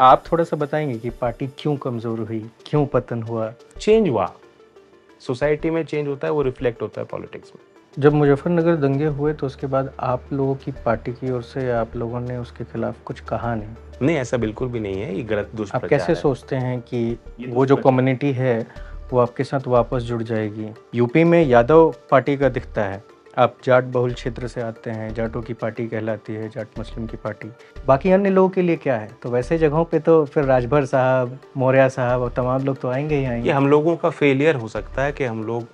आप थोड़ा सा बताएंगे कि पार्टी क्यों कमजोर हुई क्यों पतन हुआ चेंज हुआ सोसाइटी में चेंज होता है वो रिफ्लेक्ट होता है पॉलिटिक्स में जब मुजफ्फरनगर दंगे हुए तो उसके बाद आप लोगों की पार्टी की ओर से आप लोगों ने उसके खिलाफ कुछ कहा नहीं नहीं ऐसा बिल्कुल भी नहीं है ये गलत आप कैसे है? सोचते हैं कि वो जो कम्युनिटी है वो आपके साथ वापस जुड़ जाएगी यूपी में यादव पार्टी का दिखता है आप जाट बहुल क्षेत्र से आते हैं जाटों की पार्टी कहलाती है जाट मुस्लिम की पार्टी बाकी अन्य लोगों के लिए क्या है तो वैसे जगहों पे तो फिर राजभर साहब मौर्या साहब और तमाम लोग तो आएंगे ही आएंगे ये हम लोगों का फेलियर हो सकता है कि हम लोग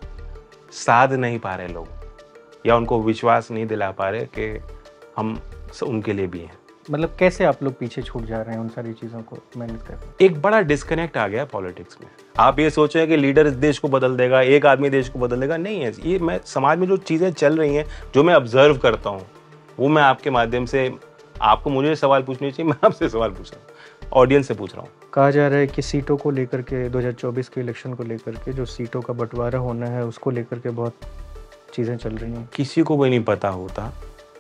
साध नहीं पा रहे लोग या उनको विश्वास नहीं दिला पा रहे कि हम उनके लिए भी हैं मतलब कैसे आप लोग पीछे छूट जा रहे हैं उन सारी चीज़ों को मैनेज कर एक बड़ा डिस्कनेक्ट आ गया पॉलिटिक्स में आप ये सोच रहे हैं कि लीडर इस देश को बदल देगा एक आदमी देश को बदल देगा नहीं है ये मैं समाज में जो चीज़ें चल रही हैं जो मैं ऑब्जर्व करता हूँ वो मैं आपके माध्यम से आपको मुझे सवाल पूछने चाहिए मैं आपसे सवाल पूछ रहा हूँ ऑडियंस से पूछ रहा हूँ कहा जा रहा है कि सीटों को लेकर के 2024 के इलेक्शन को लेकर के जो सीटों का बंटवारा होना है उसको लेकर के बहुत चीज़ें चल रही हैं किसी को भी नहीं पता होता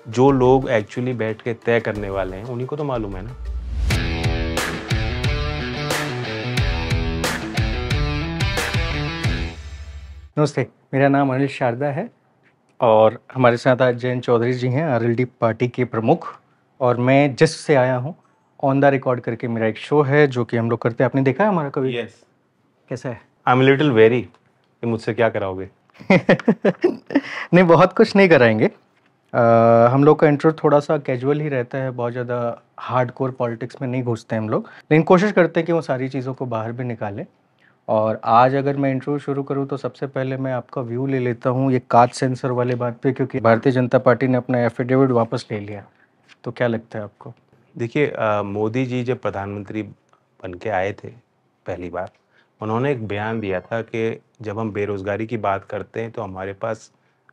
जो लोग एक्चुअली बैठ के तय करने वाले हैं उन्हीं को तो मालूम है ना नमस्ते मेरा नाम अनिल शारदा है और हमारे साथ आज जयंत चौधरी जी हैं आर पार्टी के प्रमुख और मैं जस्ट से आया हूँ ऑन द रिकॉर्ड करके मेरा एक शो है जो कि हम लोग करते हैं आपने देखा है हमारा कभी यस yes. कैसा है आई एम लिटिल वेरी मुझसे क्या कराओगे नहीं बहुत कुछ नहीं कराएंगे हम लोग का इंटरव्यू थोड़ा सा कैजुअल ही रहता है बहुत ज़्यादा हार्ड कोर पॉलिटिक्स में नहीं घुसते हम लोग लेकिन कोशिश करते हैं कि वो सारी चीज़ों को बाहर भी निकालें और आज अगर मैं इंटरव्यू शुरू करूं तो सबसे पहले मैं आपका व्यू ले लेता हूं ये काच सेंसर वाले बात पे क्योंकि भारतीय जनता पार्टी ने अपना एफिडेविट वापस ले लिया तो क्या लगता है आपको देखिए मोदी जी जब प्रधानमंत्री बन के आए थे पहली बार उन्होंने एक बयान दिया था कि जब हम बेरोज़गारी की बात करते हैं तो हमारे पास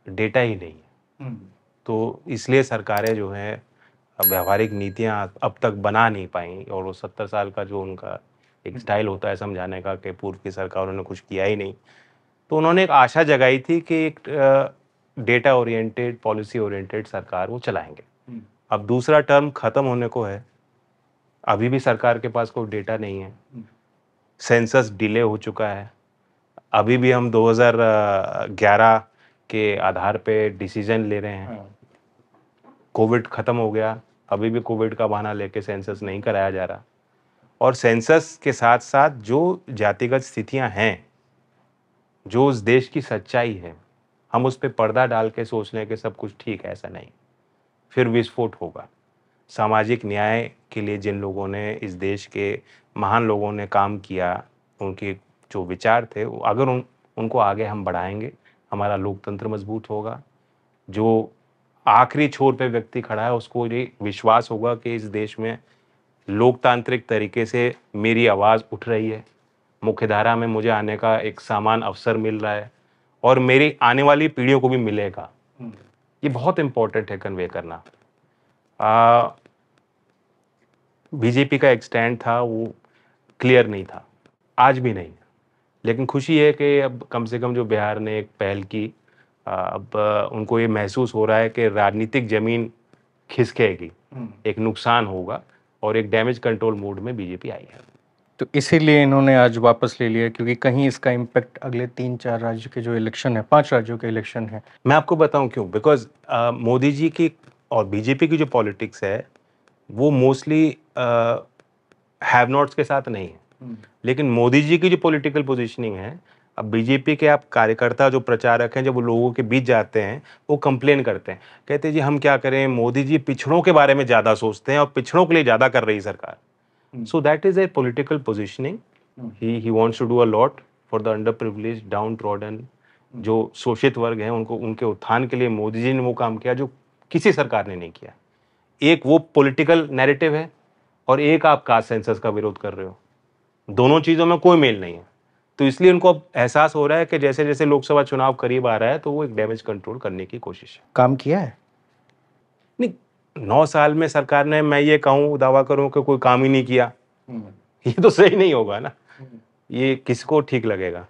डेटा ही नहीं है हम्म। तो इसलिए सरकारें जो हैं व्यवहारिक नीतियाँ अब तक बना नहीं पाई और वो सत्तर साल का जो उनका एक हम्म। स्टाइल होता है समझाने का कि पूर्व की सरकारों ने कुछ किया ही नहीं तो उन्होंने एक आशा जगाई थी कि एक डेटा ओरिएंटेड पॉलिसी ओरिएंटेड सरकार वो चलाएंगे हम्म। अब दूसरा टर्म ख़त्म होने को है अभी भी सरकार के पास कोई डेटा नहीं है सेंसस हम्म। डिले हो चुका है अभी भी हम 2011 के आधार पे डिसीजन ले रहे हैं हाँ। कोविड ख़त्म हो गया अभी भी कोविड का बहाना लेके सेंसस नहीं कराया जा रहा और सेंसस के साथ साथ जो जातिगत स्थितियां हैं जो उस देश की सच्चाई है हम उस पर पर्दा डाल के सोच लें कि सब कुछ ठीक है ऐसा नहीं फिर विस्फोट होगा सामाजिक न्याय के लिए जिन लोगों ने इस देश के महान लोगों ने काम किया उनके जो विचार थे अगर उन उनको आगे हम बढ़ाएंगे हमारा लोकतंत्र मजबूत होगा जो आखिरी छोर पे व्यक्ति खड़ा है उसको ये विश्वास होगा कि इस देश में लोकतांत्रिक तरीके से मेरी आवाज़ उठ रही है मुख्यधारा में मुझे आने का एक सामान अवसर मिल रहा है और मेरी आने वाली पीढ़ियों को भी मिलेगा हम्म। ये बहुत इम्पोर्टेंट है कन्वे करना बीजेपी का एक स्टैंड था वो क्लियर नहीं था आज भी नहीं लेकिन खुशी है कि अब कम से कम जो बिहार ने एक पहल की अब उनको ये महसूस हो रहा है कि राजनीतिक जमीन खिसकेगी हम्म। एक नुकसान होगा और एक डैमेज कंट्रोल मोड में बीजेपी आई है तो इसीलिए इन्होंने आज वापस ले लिया क्योंकि कहीं इसका इम्पैक्ट अगले तीन चार राज्य के जो इलेक्शन है पांच राज्यों के इलेक्शन है मैं आपको बताऊं क्यों बिकॉज मोदी जी की और बीजेपी की जो पॉलिटिक्स है वो मोस्टली हैव नॉट्स के साथ नहीं है हम्म। लेकिन मोदी जी की जो पॉलिटिकल पोजिशनिंग है अब बीजेपी के आप कार्यकर्ता जो प्रचारक हैं जब वो लोगों के बीच जाते हैं वो कंप्लेन करते हैं कहते हैं जी हम क्या करें मोदी जी पिछड़ों के बारे में ज़्यादा सोचते हैं और पिछड़ों के लिए ज़्यादा कर रही सरकार so that is a political positioning he he wants to do a lot for the under privilege downtrodden जो शोषित वर्ग हैं उनको उनके उत्थान के लिए मोदी जी ने वो काम किया जो किसी सरकार ने नहीं किया एक वो पॉलिटिकल नैरेटिव है और एक आप कास्ट सेंसस का विरोध कर रहे हो दोनों चीज़ों में कोई मेल नहीं है तो इसलिए उनको अब एहसास हो रहा है कि जैसे जैसे लोकसभा चुनाव करीब आ रहा है तो वो एक डैमेज कंट्रोल करने की कोशिश है काम किया है नहीं नौ साल में सरकार ने मैं ये कहूँ दावा करूँ कि कोई काम ही नहीं किया हम्म। ये तो सही नहीं होगा ना हम्म। ये किसको ठीक लगेगा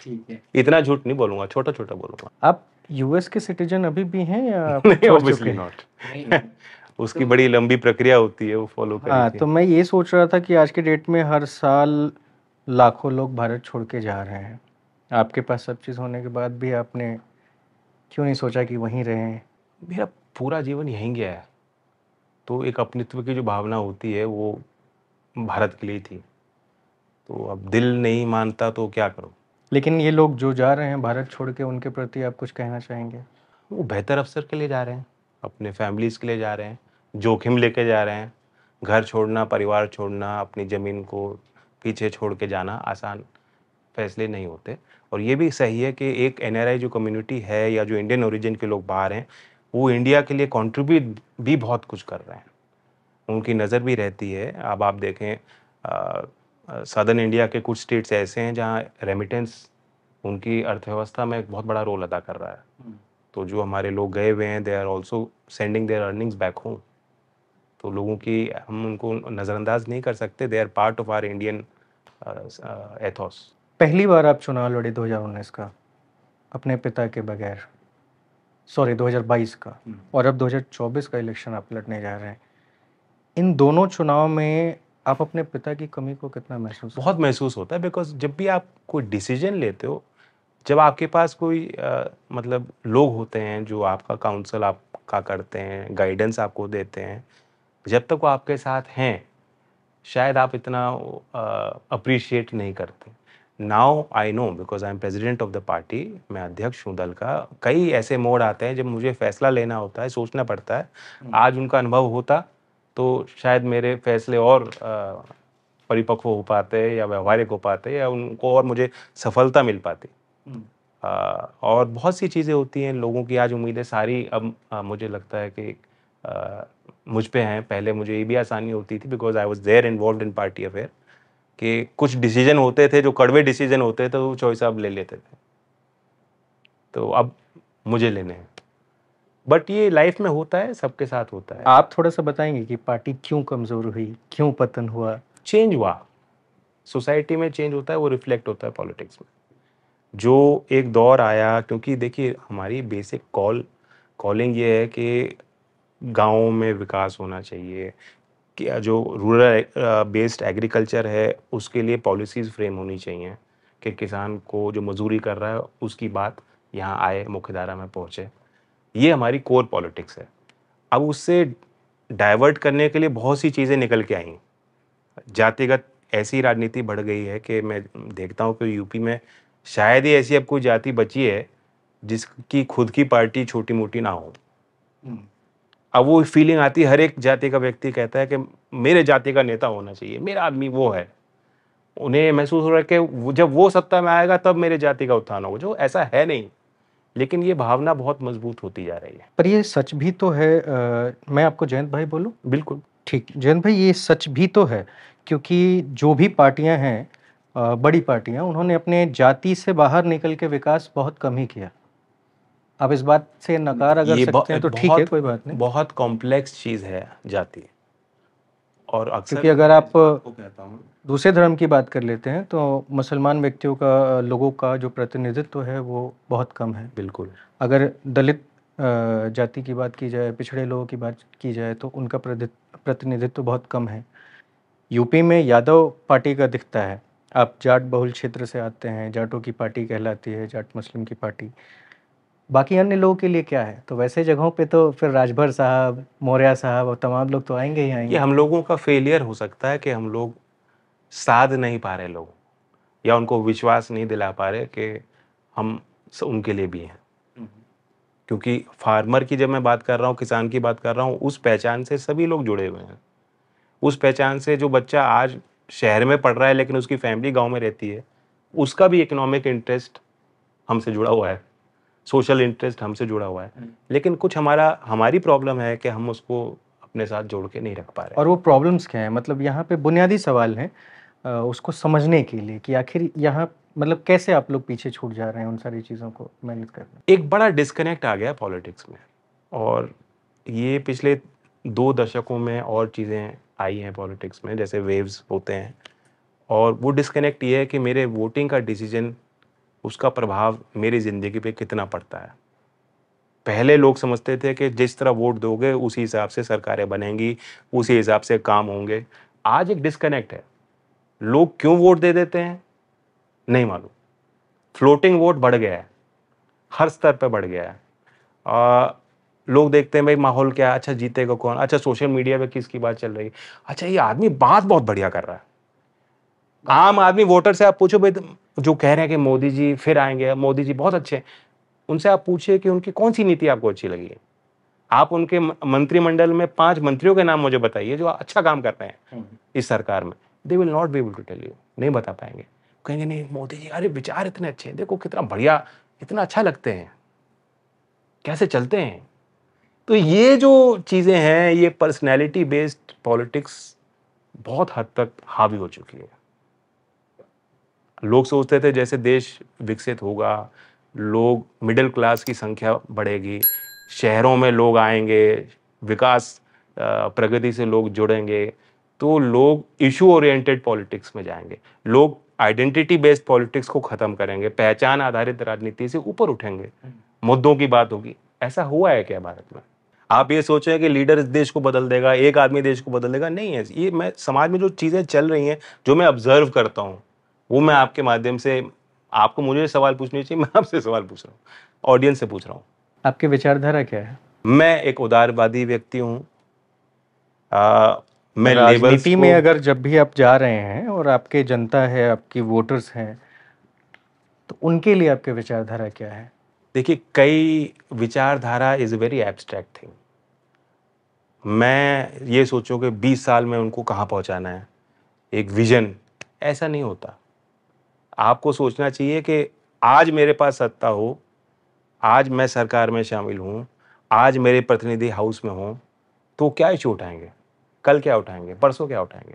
ठीक है इतना झूठ नहीं बोलूंगा छोटा छोटा बोलूंगा आप यूएस के सिटीजन अभी भी हैं या नहीं नॉट उसकी तो, बड़ी लंबी प्रक्रिया होती है वो फॉलो हाँ तो मैं ये सोच रहा था कि आज के डेट में हर साल लाखों लोग भारत छोड़ के जा रहे हैं आपके पास सब चीज़ होने के बाद भी आपने क्यों नहीं सोचा कि वहीं रहें मेरा पूरा जीवन यहीं गया है तो एक अपनित्व की जो भावना होती है वो भारत के लिए थी तो अब दिल नहीं मानता तो क्या करो लेकिन ये लोग जो जा रहे हैं भारत छोड़ के उनके प्रति आप कुछ कहना चाहेंगे वो बेहतर अवसर के लिए जा रहे हैं अपने फैमिलीज़ के लिए जा रहे हैं जोखिम लेके जा रहे हैं घर छोड़ना परिवार छोड़ना अपनी ज़मीन को पीछे छोड़ के जाना आसान फैसले नहीं होते और ये भी सही है कि एक एन जो कम्युनिटी है या जो इंडियन ओरिजिन के लोग बाहर हैं वो इंडिया के लिए कंट्रीब्यूट भी बहुत कुछ कर रहे हैं उनकी नज़र भी रहती है अब आप देखें सदर्न इंडिया के कुछ स्टेट्स ऐसे हैं जहाँ रेमिटेंस उनकी अर्थव्यवस्था में एक बहुत बड़ा रोल अदा कर रहा है हम्म। तो जो हमारे लोग गए हुए हैं they are also sending their earnings back home तो लोगों की हम उनको नज़रअंदाज नहीं कर सकते they are part of our Indian ethos पहली बार आप चुनाव लड़े 2019 का अपने पिता के बगैर सॉरी 2022 का हम्म। और अब 2024 का इलेक्शन आप लड़ने जा रहे हैं इन दोनों चुनाव में आप अपने पिता की कमी को कितना महसूस बहुत महसूस होता है बिकॉज जब भी आप कोई डिसीजन लेते हो जब आपके पास कोई आ, uh, मतलब लोग होते हैं जो आपका काउंसल आपका करते हैं गाइडेंस आपको देते हैं जब तक वो आपके साथ हैं शायद आप इतना अप्रिशिएट uh, नहीं करते now I know because I am president of the party मैं अध्यक्ष हूँ दल का कई ऐसे मोड आते हैं जब मुझे फैसला लेना होता है सोचना पड़ता है हम्म। आज उनका अनुभव होता तो शायद मेरे फैसले और uh, परिपक्व हो पाते या व्यवहारिक हो पाते या उनको और मुझे सफलता मिल पाती हम्म। और बहुत सी चीज़ें होती हैं लोगों की आज उम्मीदें सारी अब मुझे लगता है कि मुझ पर हैं पहले मुझे ये भी आसानी होती थी because I was there involve in party affair कि कुछ डिसीजन होते थे जो कड़वे डिसीजन होते थे तो वो चॉइस आप ले लेते थे तो अब मुझे लेने हैं बट ये लाइफ में होता है सबके साथ होता है आप थोड़ा सा बताएंगे कि पार्टी क्यों कमज़ोर हुई क्यों पतन हुआ चेंज हुआ सोसाइटी में चेंज होता है वो रिफ्लेक्ट होता है पॉलिटिक्स में जो एक दौर आया क्योंकि देखिए हमारी बेसिक कॉल कॉलिंग ये है कि गाँव में विकास होना चाहिए कि जो रूरल बेस्ड एग्रीकल्चर है उसके लिए पॉलिसीज़ फ्रेम होनी चाहिए कि किसान को जो मजदूरी कर रहा है उसकी बात यहाँ आए मुख्यधारा में पहुँचे ये हमारी कोर पॉलिटिक्स है अब उससे डाइवर्ट करने के लिए बहुत सी चीज़ें निकल के आई जातिगत ऐसी राजनीति बढ़ गई है कि मैं देखता हूँ कि यूपी में शायद ही ऐसी अब कोई जाति बची है जिसकी खुद की पार्टी छोटी मोटी ना हो हम्म। अब वो फीलिंग आती है हर एक जाति का व्यक्ति कहता है कि मेरे जाति का नेता होना चाहिए मेरा आदमी वो है उन्हें महसूस हो रहा है कि जब वो सत्ता में आएगा तब मेरे जाति का उत्थान होगा जो ऐसा है नहीं लेकिन ये भावना बहुत मजबूत होती जा रही है पर ये सच भी तो है आ, मैं आपको जयंत भाई बोलूँ बिल्कुल ठीक जयंत भाई ये सच भी तो है क्योंकि जो भी पार्टियां हैं बड़ी पार्टियां उन्होंने अपने जाति से बाहर निकल के विकास बहुत कम ही किया आप इस बात से नकार अगर सकते हैं तो ठीक है कोई बात नहीं बहुत कॉम्प्लेक्स चीज है जाति और क्योंकि अगर आप दूसरे धर्म की बात कर लेते हैं तो मुसलमान व्यक्तियों का लोगों का जो प्रतिनिधित्व है वो बहुत कम है बिल्कुल अगर दलित जाति की बात की जाए पिछड़े लोगों की बात की जाए तो उनका प्रतिनिधित्व बहुत कम है यूपी में यादव पार्टी का दिखता है आप जाट बहुल क्षेत्र से आते हैं जाटों की पार्टी कहलाती है जाट मुस्लिम की पार्टी बाकी अन्य लोगों के लिए क्या है तो वैसे जगहों पे तो फिर राजभर साहब मौर्या साहब और तमाम लोग तो आएंगे ही आएंगे ये हम लोगों का फेलियर हो सकता है कि हम लोग साध नहीं पा रहे लोग या उनको विश्वास नहीं दिला पा रहे कि हम उनके लिए भी हैं हम्म। क्योंकि फार्मर की जब मैं बात कर रहा हूँ किसान की बात कर रहा हूँ उस पहचान से सभी लोग जुड़े हुए हैं उस पहचान से जो बच्चा आज शहर में पढ़ रहा है लेकिन उसकी फैमिली गाँव में रहती है उसका भी इकोनॉमिक इंटरेस्ट हमसे जुड़ा हुआ है सोशल इंटरेस्ट हमसे जुड़ा हुआ है हम्म। लेकिन कुछ हमारा हमारी प्रॉब्लम है कि हम उसको अपने साथ जोड़ के नहीं रख पा रहे और वो प्रॉब्लम्स क्या हैं मतलब यहाँ पे बुनियादी सवाल हैं उसको समझने के लिए कि आखिर यहाँ मतलब कैसे आप लोग पीछे छूट जा रहे हैं उन सारी चीज़ों को मैनेज कर एक बड़ा डिस्कनेक्ट आ गया पॉलिटिक्स में और ये पिछले दो दशकों में और चीज़ें आई हैं पॉलिटिक्स में जैसे वेव्स होते हैं और वो डिस्कनेक्ट ये है कि मेरे वोटिंग का डिसीजन उसका प्रभाव मेरी ज़िंदगी पे कितना पड़ता है पहले लोग समझते थे कि जिस तरह वोट दोगे उसी हिसाब से सरकारें बनेंगी उसी हिसाब से काम होंगे आज एक डिस्कनेक्ट है लोग क्यों वोट दे देते हैं नहीं मालूम फ्लोटिंग वोट बढ़ गया है हर स्तर पर बढ़ गया है आ, लोग देखते हैं भाई माहौल क्या अच्छा जीतेगा कौन अच्छा सोशल मीडिया पे किसकी बात चल रही है अच्छा ये आदमी बात बहुत बढ़िया कर रहा है आम आदमी वोटर से आप पूछो भाई तो जो कह रहे हैं कि मोदी जी फिर आएंगे मोदी जी बहुत अच्छे हैं उनसे आप पूछिए कि उनकी कौन सी नीति आपको अच्छी लगी है आप उनके मंत्रिमंडल में पांच मंत्रियों के नाम मुझे बताइए जो अच्छा काम कर रहे हैं हम्म। इस सरकार में they will not be able to tell you नहीं बता पाएंगे कहेंगे नहीं मोदी जी अरे विचार इतने अच्छे हैं देखो कितना बढ़िया कितना अच्छा लगते हैं कैसे चलते हैं तो ये जो चीज़ें हैं ये पर्सनैलिटी बेस्ड पॉलिटिक्स बहुत हद तक हावी हो चुकी है लोग सोचते थे जैसे देश विकसित होगा लोग मिडिल क्लास की संख्या बढ़ेगी शहरों में लोग आएंगे विकास प्रगति से लोग जुड़ेंगे तो लोग इशू ओरिएंटेड पॉलिटिक्स में जाएंगे लोग आइडेंटिटी बेस्ड पॉलिटिक्स को ख़त्म करेंगे पहचान आधारित राजनीति से ऊपर उठेंगे हम्म। मुद्दों की बात होगी ऐसा हुआ है क्या भारत में आप ये सोचें कि लीडर इस देश को बदल देगा एक आदमी देश को बदल देगा नहीं है ये मैं समाज में जो चीज़ें चल रही हैं जो मैं ऑब्जर्व करता हूँ वो मैं आपके माध्यम से आपको मुझे सवाल पूछने चाहिए मैं आपसे सवाल पूछ रहा हूँ ऑडियंस से पूछ रहा हूँ आपकी विचारधारा क्या है मैं एक उदारवादी व्यक्ति हूँ मैं राजनीति में अगर जब भी आप जा रहे हैं और आपके जनता है आपकी वोटर्स हैं तो उनके लिए आपकी विचारधारा क्या है देखिए कई विचारधारा इज़ वेरी एब्स्ट्रैक्ट थिंग मैं ये सोचूं कि 20 साल में उनको कहाँ पहुँचाना है एक विजन ऐसा नहीं होता आपको सोचना चाहिए कि आज मेरे पास सत्ता हो आज मैं सरकार में शामिल हूँ आज मेरे प्रतिनिधि हाउस में हों तो क्या इशू उठाएंगे कल क्या उठाएंगे परसों क्या उठाएंगे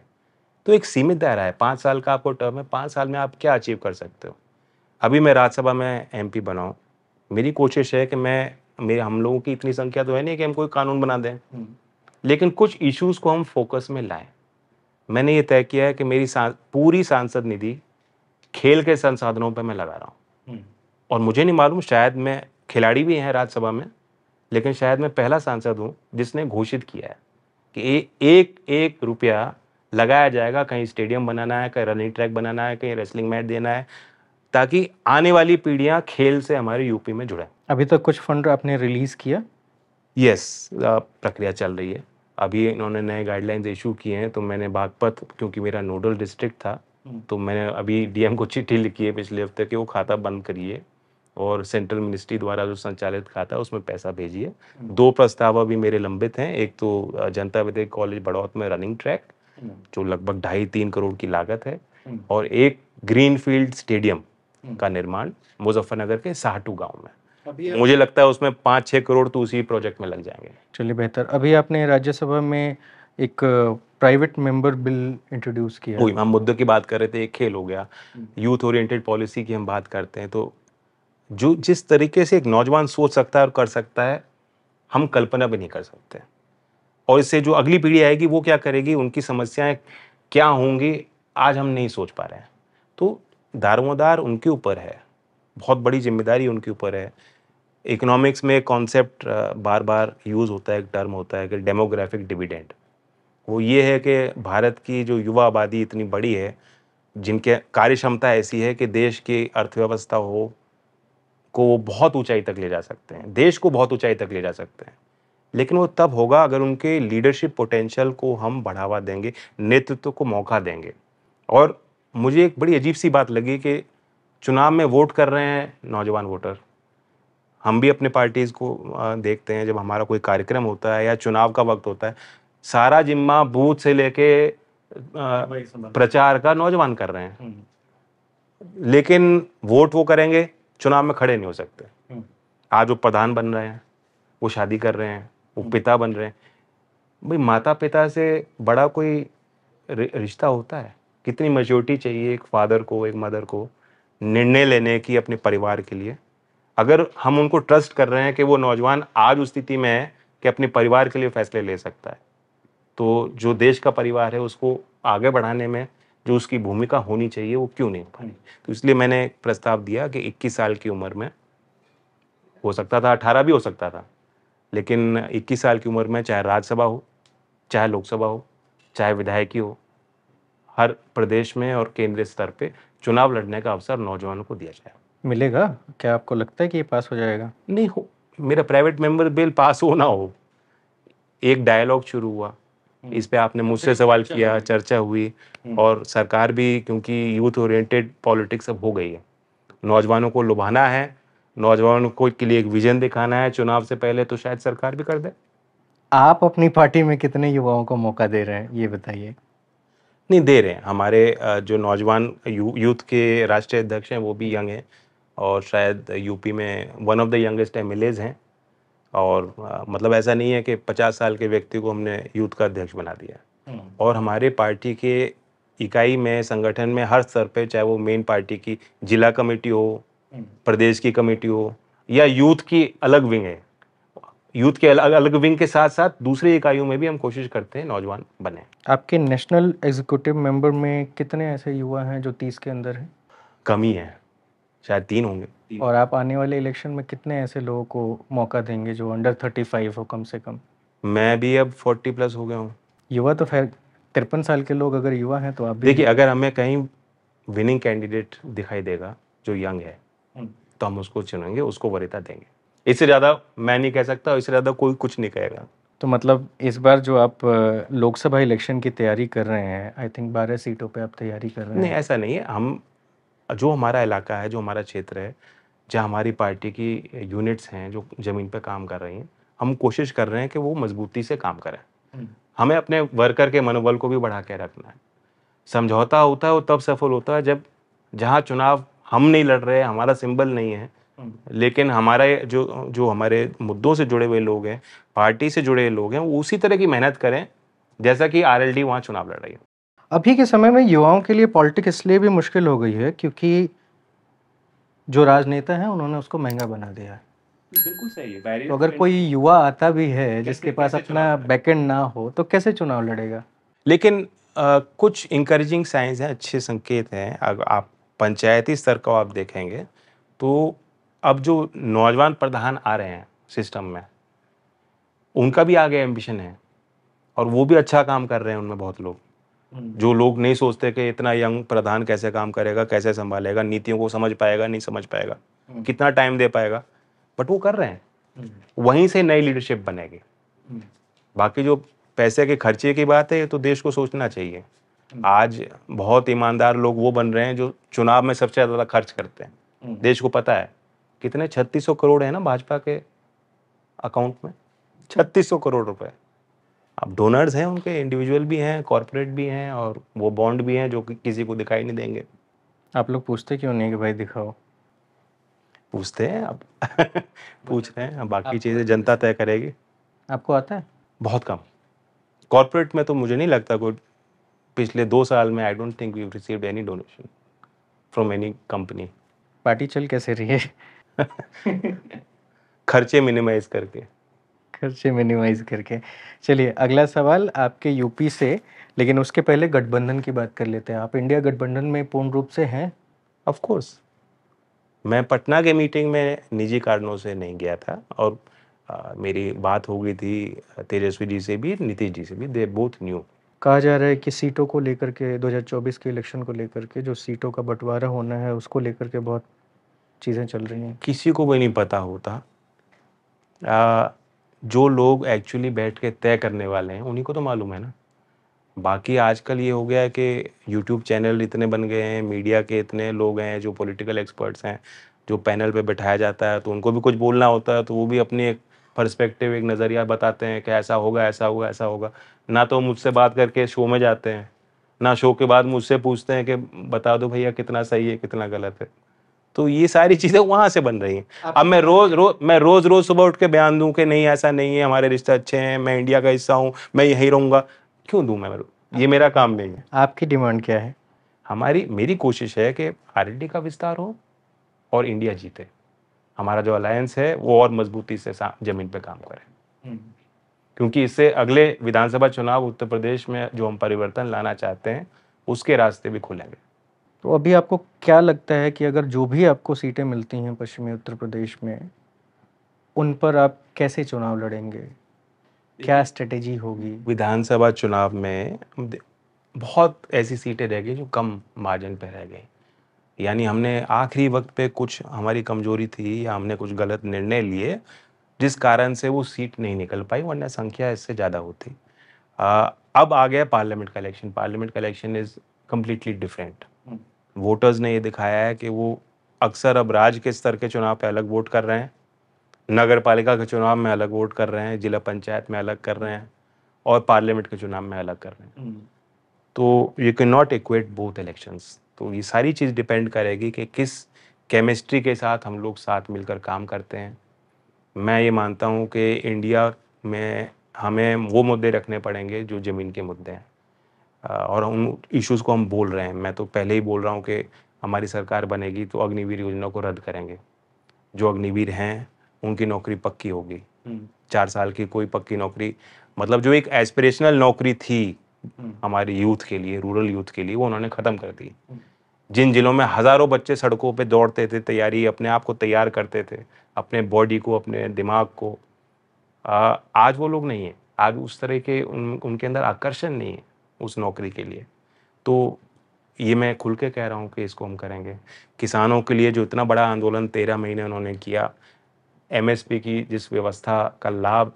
तो एक सीमित दायरा है पाँच साल का आपको टर्म है पाँच साल में आप क्या अचीव कर सकते हो अभी मैं राज्यसभा में एम पी बनाऊँ मेरी कोशिश है कि मैं मेरे हम लोगों की इतनी संख्या तो है नहीं कि हम कोई कानून बना दें हम्म। लेकिन कुछ इश्यूज को हम फोकस में लाएं मैंने ये तय किया है कि मेरी पूरी सांसद निधि खेल के संसाधनों पर मैं लगा रहा हूँ हम्म। और मुझे नहीं मालूम शायद मैं खिलाड़ी भी हैं राज्यसभा में लेकिन शायद मैं पहला सांसद हूँ जिसने घोषित किया है कि ए, एक एक रुपया लगाया जाएगा कहीं स्टेडियम बनाना है कहीं रनिंग ट्रैक बनाना है कहीं रेसलिंग मैट देना है ताकि आने वाली पीढ़ियाँ खेल से हमारे यूपी में जुड़े अभी तक तो कुछ फंड आपने रिलीज़ किया यस प्रक्रिया चल रही है अभी इन्होंने नए गाइडलाइंस इशू किए हैं तो मैंने बागपत क्योंकि मेरा नोडल डिस्ट्रिक्ट था तो मैंने अभी डीएम को चिट्ठी लिखी है पिछले हफ्ते कि वो खाता बंद करिए और सेंट्रल मिनिस्ट्री द्वारा जो संचालित खाता है उसमें पैसा भेजिए हम्म। दो प्रस्ताव अभी मेरे लंबित हैं एक तो जनता विद्यक कॉलेज बड़ौत में रनिंग ट्रैक हम्म। जो लगभग ढाई तीन करोड़ की लागत है हम्म। और एक ग्रीन फील्ड स्टेडियम का निर्माण मुजफ्फरनगर के साहटू गांव में मुझे लगता है उसमें पाँच छः करोड़ तो उसी प्रोजेक्ट में लग जाएंगे चलिए बेहतर अभी आपने राज्यसभा में एक प्राइवेट मेंबर बिल इंट्रोड्यूस किया वही हम मुद्दे की बात कर रहे थे एक खेल हो गया यूथ ओरिएंटेड पॉलिसी की हम बात करते हैं तो जो जिस तरीके से एक नौजवान सोच सकता है और कर सकता है हम कल्पना भी नहीं कर सकते और इससे जो अगली पीढ़ी आएगी वो क्या करेगी उनकी समस्याएं क्या होंगी आज हम नहीं सोच पा रहे हैं तो दारोमदार उनके ऊपर है बहुत बड़ी जिम्मेदारी उनके ऊपर है इकोनॉमिक्स में कॉन्सेप्ट बार बार यूज़ होता है एक टर्म होता है कि डेमोग्राफिक डिविडेंड वो ये है कि भारत की जो युवा आबादी इतनी बड़ी है जिनके कार्य क्षमता ऐसी है कि देश की अर्थव्यवस्था हो को वो बहुत ऊंचाई तक ले जा सकते हैं देश को बहुत ऊंचाई तक ले जा सकते हैं लेकिन वो तब होगा अगर उनके लीडरशिप पोटेंशियल को हम बढ़ावा देंगे नेतृत्व को मौका देंगे और मुझे एक बड़ी अजीब सी बात लगी कि चुनाव में वोट कर रहे हैं नौजवान वोटर हम भी अपने पार्टीज़ को देखते हैं जब हमारा कोई कार्यक्रम होता है या चुनाव का वक्त होता है सारा जिम्मा बूथ से लेके प्रचार का नौजवान कर रहे हैं हम्म। लेकिन वोट वो करेंगे चुनाव में खड़े नहीं हो सकते हम्म। आज वो प्रधान बन रहे हैं वो शादी कर रहे हैं वो हम्म। पिता बन रहे हैं भाई माता पिता से बड़ा कोई रिश्ता होता है कितनी मेजोरिटी चाहिए एक फादर को एक मदर को निर्णय लेने की अपने परिवार के लिए अगर हम उनको ट्रस्ट कर रहे हैं कि वो नौजवान आज उस स्थिति में है कि अपने परिवार के लिए फैसले ले सकता है तो जो देश का परिवार है उसको आगे बढ़ाने में जो उसकी भूमिका होनी चाहिए वो क्यों नहीं हो पाई तो इसलिए मैंने प्रस्ताव दिया कि 21 साल की उम्र में हो सकता था 18 भी हो सकता था लेकिन 21 साल की उम्र में चाहे राज्यसभा हो चाहे लोकसभा हो चाहे विधायकी हो हर प्रदेश में और केंद्रीय स्तर पे चुनाव लड़ने का अवसर नौजवानों को दिया जाए मिलेगा क्या आपको लगता है कि ये पास हो जाएगा नहीं हो मेरा प्राइवेट मेंबर बिल पास हो ना हो एक डायलॉग शुरू हुआ हम्म। इस पे आपने मुझसे सवाल किया चर्चा हुई हम्म। और सरकार भी क्योंकि यूथ ओरिएंटेड पॉलिटिक्स अब हो गई है नौजवानों को लुभाना है नौजवानों को के लिए एक विजन दिखाना है चुनाव से पहले तो शायद सरकार भी कर दे आप अपनी पार्टी में कितने युवाओं को मौका दे रहे हैं ये बताइए नहीं दे रहे हैं हमारे जो नौजवान यूथ के राष्ट्रीय अध्यक्ष हैं वो भी यंग हैं और शायद यूपी में one of the youngest M हैं और आ, मतलब ऐसा नहीं है कि पचास साल के व्यक्ति को हमने यूथ का अध्यक्ष बना दिया हम्म। और हमारे पार्टी के इकाई में संगठन में हर स्तर पे चाहे वो मेन पार्टी की जिला कमेटी हो हम्म। प्रदेश की कमेटी हो या यूथ की अलग विंग है यूथ के अलग अलग विंग के साथ साथ दूसरी इकाइयों में भी हम कोशिश करते हैं नौजवान बने आपके नेशनल एग्जीक्यूटिव मेंबर में कितने ऐसे युवा हैं जो तीस के अंदर हैं कमी है शायद तीन होंगे सकती है और आप आने वाले इलेक्शन में कितने ऐसे लोगों को मौका देंगे जो अंडर थर्टी फाइव हो कम से कम मैं भी अब फोर्टी प्लस हो गया हूँ युवा तो फिर तिरपन साल के लोग अगर युवा हैं तो आप देखिए अगर हमें कहीं विनिंग कैंडिडेट दिखाई देगा जो यंग है हम्म। तो हम उसको चुनेंगे उसको वरीता देंगे इससे ज़्यादा मैं नहीं कह सकता इससे ज़्यादा कोई कुछ नहीं कहेगा तो मतलब इस बार जो आप लोकसभा इलेक्शन की तैयारी कर रहे हैं आई थिंक बारह सीटों पे आप तैयारी कर रहे हैं नहीं ऐसा नहीं है हम जो हमारा इलाका है जो हमारा क्षेत्र है जहाँ हमारी पार्टी की यूनिट्स हैं जो ज़मीन पर काम कर रही हैं हम कोशिश कर रहे हैं कि वो मजबूती से काम करें हम्म। हमें अपने वर्कर के मनोबल को भी बढ़ा के रखना है समझौता होता है वो तब सफल होता है जब जहाँ चुनाव हम नहीं लड़ रहे हमारा सिंबल नहीं है हम्म। लेकिन हमारे जो जो हमारे मुद्दों से जुड़े हुए लोग हैं पार्टी से जुड़े लोग हैं वो उसी तरह की मेहनत करें जैसा कि आर एल वहाँ चुनाव लड़ रही है अभी के समय में युवाओं के लिए पॉलिटिक्स इसलिए भी मुश्किल हो गई है क्योंकि जो राजनेता हैं उन्होंने उसको महंगा बना दिया है बिल्कुल सही है तो अगर कोई युवा आता भी है जिसके पास अपना बैकेंड ना हो तो कैसे चुनाव लड़ेगा लेकिन आ, कुछ इंकरेजिंग साइंस हैं अच्छे संकेत हैं अगर आप पंचायती स्तर को आप देखेंगे तो अब जो नौजवान प्रधान आ रहे हैं सिस्टम में उनका भी आगे एम्बिशन है और वो भी अच्छा काम कर रहे हैं उनमें बहुत लोग जो लोग नहीं सोचते कि इतना यंग प्रधान कैसे काम करेगा कैसे संभालेगा नीतियों को समझ पाएगा नहीं समझ पाएगा हम्म। कितना टाइम दे पाएगा बट वो कर रहे हैं हम्म। वहीं से नई लीडरशिप बनेगी हम्म। बाकी जो पैसे के खर्चे की बात है तो देश को सोचना चाहिए आज बहुत ईमानदार लोग वो बन रहे हैं जो चुनाव में सबसे ज़्यादा खर्च करते हैं देश को पता है कितने छत्तीस करोड़ है ना भाजपा के अकाउंट में छत्तीस करोड़ रुपए अब डोनर्स हैं उनके इंडिविजुअल भी हैं कॉरपोरेट भी हैं और वो बॉन्ड भी हैं जो कि किसी को दिखाई नहीं देंगे आप लोग पूछते क्यों नहीं कि भाई दिखाओ पूछते हैं आप पूछ रहे हैं बाकी चीज़ें जनता तय करेगी आपको आता है बहुत कम कॉरपोरेट में तो मुझे नहीं लगता कोई पिछले दो साल में I don't think we receive any donation from any company party चल कैसे रही है खर्चे मिनिमाइज करके खर्चे मिनिमाइज करके चलिए अगला सवाल आपके यूपी से लेकिन उसके पहले गठबंधन की बात कर लेते हैं आप इंडिया गठबंधन में पूर्ण रूप से हैं ऑफ कोर्स मैं पटना के मीटिंग में निजी कारणों से नहीं गया था और आ, मेरी बात हो गई थी तेजस्वी जी से भी नीतीश जी से भी दे बोथ न्यू कहा जा रहा है कि सीटों को लेकर के 2024 के इलेक्शन को लेकर के जो सीटों का बंटवारा होना है उसको लेकर के बहुत चीज़ें चल रही हैं किसी को भी नहीं पता होता जो लोग एक्चुअली बैठ के तय करने वाले हैं उन्हीं को तो मालूम है ना बाकी आजकल ये हो गया है कि यूट्यूब चैनल इतने बन गए हैं मीडिया के इतने लोग हैं जो पॉलिटिकल एक्सपर्ट्स हैं जो पैनल पे बैठाया जाता है तो उनको भी कुछ बोलना होता है तो वो भी अपनी एक पर्सपेक्टिव एक नज़रिया बताते हैं कि ऐसा होगा ऐसा होगा ऐसा होगा ना तो मुझसे बात करके शो में जाते हैं ना शो के बाद मुझसे पूछते हैं कि बता दो भैया कितना सही है कितना गलत है तो ये सारी चीज़ें वहाँ से बन रही हैं अब मैं रोज़ रोज मैं रोज़ रोज़ सुबह उठ के बयान दूँ कि नहीं ऐसा नहीं है हमारे रिश्ते अच्छे हैं मैं इंडिया का हिस्सा हूँ मैं यहीं रहूँगा क्यों दूँ मैं ये मेरा काम नहीं है आपकी डिमांड क्या है हमारी मेरी कोशिश है कि आर का विस्तार हो और इंडिया जीते हमारा जो अलायंस है वो और मजबूती से ज़मीन पर काम करे हम्म। क्योंकि इससे अगले विधानसभा चुनाव उत्तर प्रदेश में जो हम परिवर्तन लाना चाहते हैं उसके रास्ते भी खुलेंगे तो अभी आपको क्या लगता है कि अगर जो भी आपको सीटें मिलती हैं पश्चिमी उत्तर प्रदेश में उन पर आप कैसे चुनाव लड़ेंगे क्या स्ट्रेटेजी होगी विधानसभा चुनाव में बहुत ऐसी सीटें रह गई जो कम मार्जिन पर रह गई यानी हमने आखिरी वक्त पे कुछ हमारी कमजोरी थी या हमने कुछ गलत निर्णय लिए जिस कारण से वो सीट नहीं निकल पाई वरना संख्या इससे ज़्यादा होती आ, अब आ गया पार्लियामेंट का इलेक्शन पार्लियामेंट का election is completely different voters ने ये दिखाया है कि वो अक्सर अब राज्य के स्तर के चुनाव पे अलग वोट कर रहे हैं नगर पालिका के चुनाव में अलग वोट कर रहे हैं जिला पंचायत में अलग कर रहे हैं और पार्लियामेंट के चुनाव में अलग कर रहे हैं हम्म। तो you can not equate both elections तो ये सारी चीज़ डिपेंड करेगी कि किस केमिस्ट्री के साथ हम लोग साथ मिलकर काम करते हैं मैं ये मानता हूँ कि इंडिया में हमें वो मुद्दे रखने पड़ेंगे जो ज़मीन के मुद्दे हैं और उन इश्यूज़ को हम बोल रहे हैं मैं तो पहले ही बोल रहा हूँ कि हमारी सरकार बनेगी तो अग्निवीर योजना को रद्द करेंगे जो अग्निवीर हैं उनकी नौकरी पक्की होगी हम्म। चार साल की कोई पक्की नौकरी मतलब जो एक एस्पिरेशनल नौकरी थी हम्म। हमारे यूथ के लिए रूरल यूथ के लिए वो उन्होंने ख़त्म कर दी हम्म। जिन जिलों में हज़ारों बच्चे सड़कों पर दौड़ते थे तैयारी अपने आप को तैयार करते थे अपने बॉडी को अपने दिमाग को आज वो लोग नहीं हैं आज उस तरह के उन, उनके अंदर आकर्षण नहीं है उस नौकरी के लिए तो ये मैं खुल के कह रहा हूँ कि इसको हम करेंगे किसानों के लिए जो इतना बड़ा आंदोलन तेरह महीने उन्होंने किया एमएसपी की जिस व्यवस्था का लाभ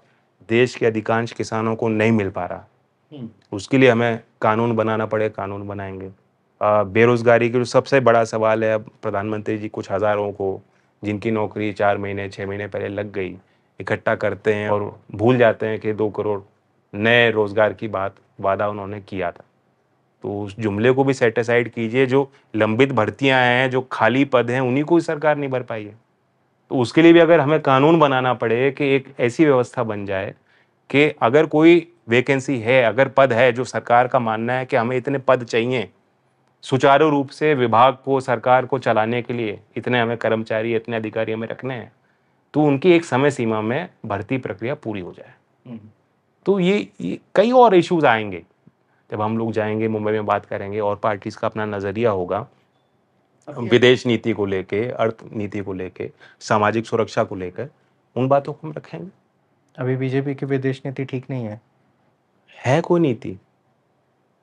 देश के अधिकांश किसानों को नहीं मिल पा रहा हम्म। उसके लिए हमें कानून बनाना पड़े कानून बनाएंगे बेरोजगारी के जो सबसे बड़ा सवाल है अब प्रधानमंत्री जी कुछ हज़ारों को जिनकी नौकरी चार महीने छः महीने पहले लग गई इकट्ठा करते हैं और भूल जाते हैं कि दो करोड़ नए रोजगार की बात वादा उन्होंने किया था तो उस जुमले को भी सेटिसाइड कीजिए जो लंबित भर्तियां हैं जो खाली पद हैं उन्हीं को सरकार नहीं भर पाई है तो उसके लिए भी अगर हमें कानून बनाना पड़े कि एक ऐसी व्यवस्था बन जाए कि अगर कोई वैकेंसी है अगर पद है जो सरकार का मानना है कि हमें इतने पद चाहिए सुचारू रूप से विभाग को सरकार को चलाने के लिए इतने हमें कर्मचारी इतने अधिकारी हमें रखने हैं तो उनकी एक समय सीमा में भर्ती प्रक्रिया पूरी हो जाए हम्म। तो ये, ये कई और इश्यूज आएंगे जब हम लोग जाएंगे मुंबई में बात करेंगे और पार्टीज का अपना नज़रिया होगा विदेश नीति को लेके अर्थ नीति को लेके सामाजिक सुरक्षा को लेकर उन बातों को हम रखेंगे अभी बीजेपी की विदेश नीति ठीक नहीं है है कोई नीति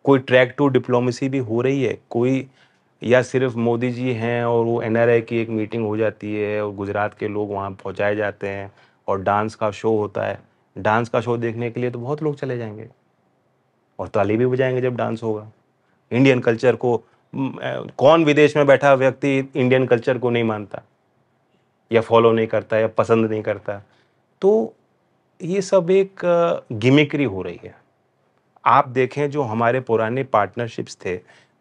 कोई ट्रैक टू डिप्लोमेसी भी हो रही है कोई या सिर्फ मोदी जी हैं और वो एन की एक मीटिंग हो जाती है और गुजरात के लोग वहाँ पहुँचाए जाते हैं और डांस का शो होता है डांस का शो देखने के लिए तो बहुत लोग चले जाएंगे और ताली भी बजाएंगे जब डांस होगा इंडियन कल्चर को कौन विदेश में बैठा व्यक्ति इंडियन कल्चर को नहीं मानता या फॉलो नहीं करता या पसंद नहीं करता तो ये सब एक गिमिक्री हो रही है आप देखें जो हमारे पुराने पार्टनरशिप्स थे